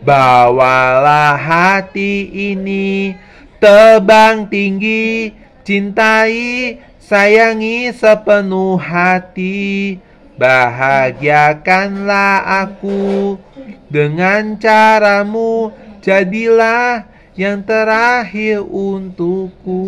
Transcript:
Bawalah hati ini tebang tinggi, cintai, sayangi sepenuh hati. Bahagiakanlah aku dengan caramu, jadilah yang terakhir untukku.